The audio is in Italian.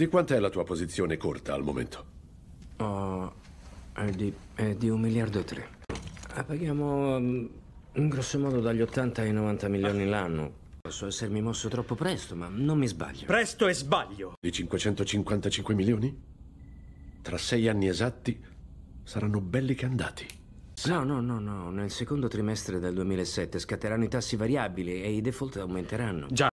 Di quant'è la tua posizione corta al momento? Oh, è di, è di un miliardo e tre. La eh, paghiamo um, mm, in grosso modo dagli 80 ai 90 milioni l'anno. Posso essermi mosso troppo presto, ma non mi sbaglio. Presto e sbaglio! Di 555 milioni? Tra sei anni esatti saranno belli che andati. No, no, no, no. Nel secondo trimestre del 2007 scatteranno i tassi variabili e i default aumenteranno. Già.